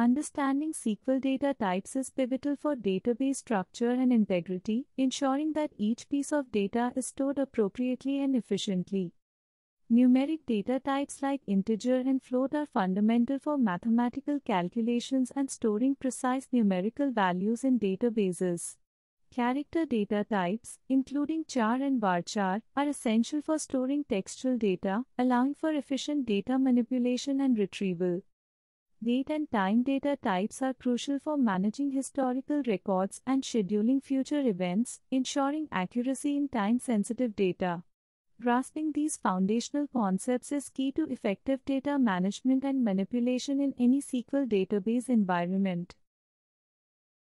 Understanding SQL data types is pivotal for database structure and integrity, ensuring that each piece of data is stored appropriately and efficiently. Numeric data types like integer and float are fundamental for mathematical calculations and storing precise numerical values in databases. Character data types, including char and varchar, are essential for storing textual data, allowing for efficient data manipulation and retrieval. Date and time data types are crucial for managing historical records and scheduling future events, ensuring accuracy in time sensitive data. Grasping these foundational concepts is key to effective data management and manipulation in any SQL database environment.